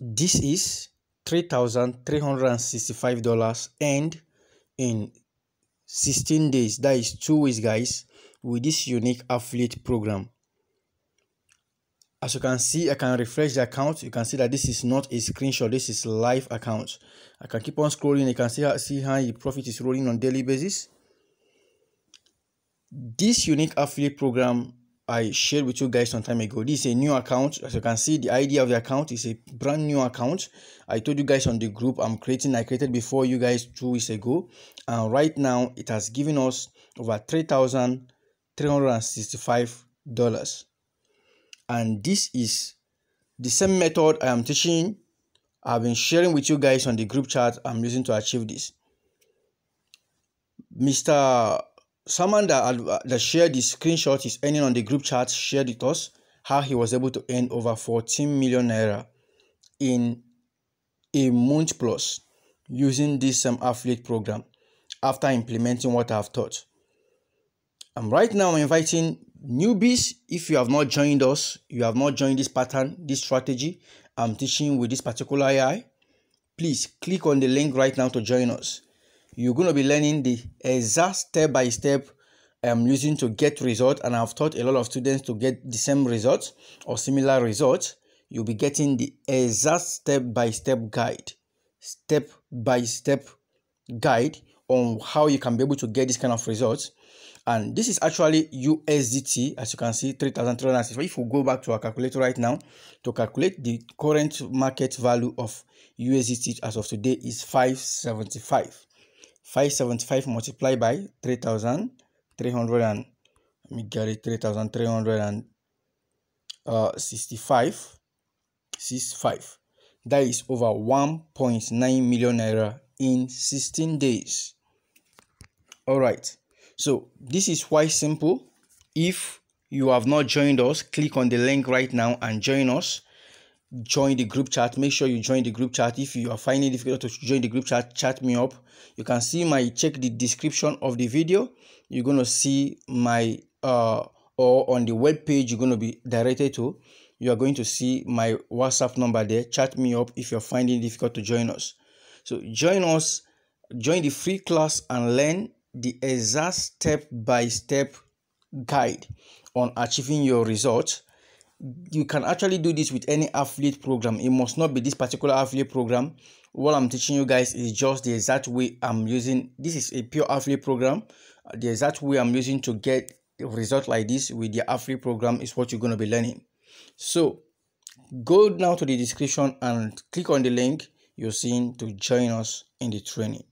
This is $3,365 and in 16 days. That is two weeks, guys, with this unique affiliate program. As you can see, I can refresh the account. You can see that this is not a screenshot. This is live account. I can keep on scrolling. You can see how, see how the profit is rolling on daily basis. This unique affiliate program I shared with you guys some time ago. This is a new account. As you can see, the idea of the account is a brand new account. I told you guys on the group I'm creating, I created before you guys two weeks ago. And right now, it has given us over $3,365. And this is the same method I am teaching. I've been sharing with you guys on the group chat I'm using to achieve this. Mr someone that uh, that shared the screenshot is earning on the group chat shared with us how he was able to earn over 14 million naira in a month plus using this um, affiliate program after implementing what I've taught. And right now, I'm inviting newbies. If you have not joined us, you have not joined this pattern, this strategy I'm teaching with this particular AI, please click on the link right now to join us you're going to be learning the exact step by step I'm um, using to get result and I've taught a lot of students to get the same results or similar results you'll be getting the exact step by step guide step by step guide on how you can be able to get this kind of results and this is actually USDT as you can see 3360 if we go back to our calculator right now to calculate the current market value of USDT as of today is 575 575 multiplied by 3,300 and let me get it 3,365 uh, 65 that is over 1.9 million naira in 16 days all right so this is why simple if you have not joined us click on the link right now and join us join the group chat make sure you join the group chat if you are finding it difficult to join the group chat chat me up you can see my check the description of the video you're going to see my uh or on the web page you're going to be directed to you are going to see my whatsapp number there chat me up if you're finding it difficult to join us so join us join the free class and learn the exact step by step guide on achieving your results you can actually do this with any affiliate program it must not be this particular affiliate program what i'm teaching you guys is just the exact way i'm using this is a pure affiliate program the exact way i'm using to get a result like this with the affiliate program is what you're going to be learning so go now to the description and click on the link you're seeing to join us in the training